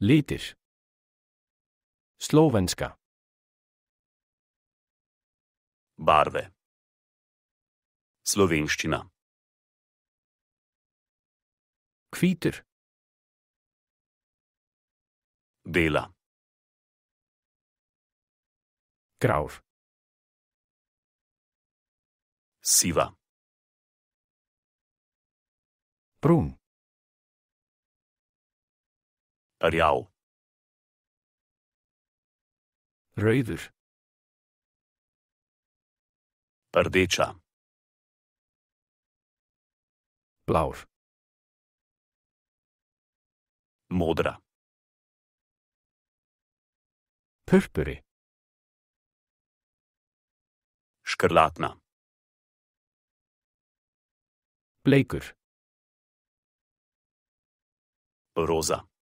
Letiš. Slovenska. Barve. Slovenščina. Kviter. Bela. Krav. Siva. Prum. zaparjal. Rejdeš. Rdeča. Plavš. Modra. Pešperi. Škrlatna. Blejkr. Roza.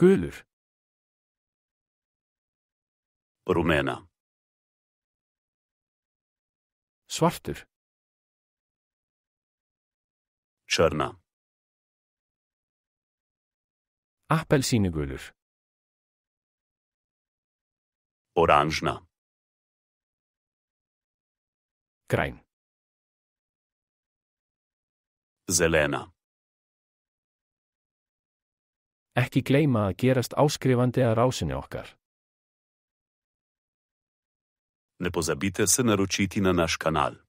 Gulur. Rúmena. Svartur. Čörna. Appelsínugulur. Oranžna. Græn. Zelena. ekki gleima að gerast áskrifandi að rásinu okkar. Ne pozabite se naročiti na naš kanal.